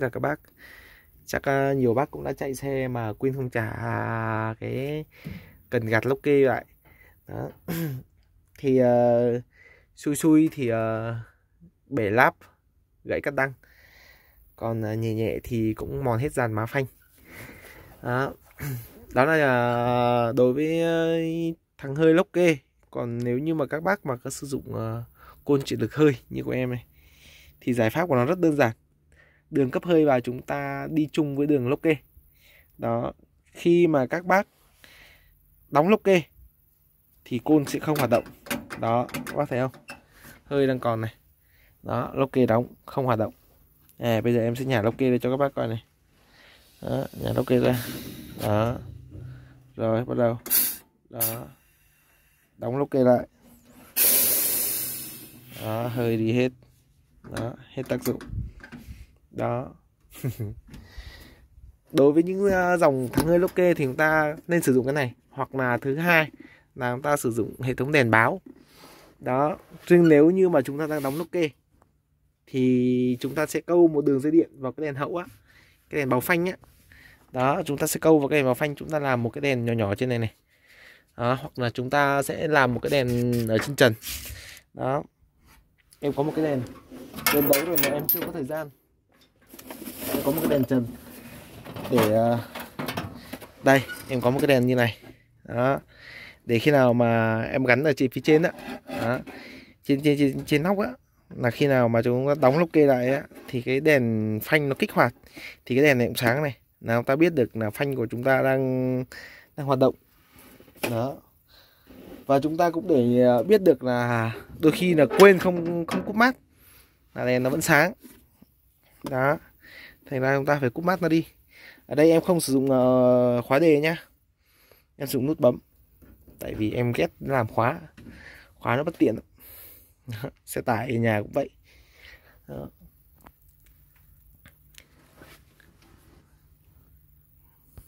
là các bác chắc ờ, nhiều bác cũng đã chạy xe mà quên không trả cái cần gạt lốc kê lại đó thì uh, xui xui thì uh, bể lắp gãy cắt đăng còn uh, nhẹ nhẹ thì cũng mòn hết dàn má phanh đó, đó là uh, đối với uh, thằng hơi lốc kê còn nếu như mà các bác mà có sử dụng uh, côn chịu lực hơi như của em này thì giải pháp của nó rất đơn giản đường cấp hơi vào chúng ta đi chung với đường lốc kê đó khi mà các bác đóng lốc kê thì côn sẽ không hoạt động đó các bác thấy không hơi đang còn này đó lốc kê đóng không hoạt động à bây giờ em sẽ nhả lốc kê ra cho các bác coi này đó, nhả lốc kê ra đó rồi bắt đầu đó đóng lốc kê lại đó hơi đi hết đó hết tác dụng đó đối với những ờ, dòng thắng hơi lốc kê thì chúng ta nên sử dụng cái này hoặc là thứ hai là chúng ta sử dụng hệ thống đèn báo đó riêng nếu như mà chúng ta đang đóng lốc kê thì chúng ta sẽ câu một đường dây điện vào cái đèn hậu á cái đèn báo phanh á đó chúng ta sẽ câu vào cái đèn báo phanh chúng ta làm một cái đèn nhỏ nhỏ trên này này đó, hoặc là chúng ta sẽ làm một cái đèn ở trên trần đó em có một cái đèn đèn đấu rồi mà em chưa có thời gian có một cái đèn trần để à, đây em có một cái đèn như này đó để khi nào mà em gắn ở trên phía trên đó, Trên, trên trên trên nóc á là khi nào mà chúng ta đóng lốc kê lại á thì cái đèn phanh nó kích hoạt thì cái đèn này cũng sáng này là ta biết được là phanh của chúng ta đang đang hoạt động đó và chúng ta cũng để à, biết được là đôi khi là quên không không cúp mát là đèn nó vẫn sáng đó thành ra chúng ta phải cúp mắt nó đi ở đây em không sử dụng uh, khóa đề nhá em sử dụng nút bấm tại vì em ghét làm khóa khóa nó bất tiện xe tải ở nhà cũng vậy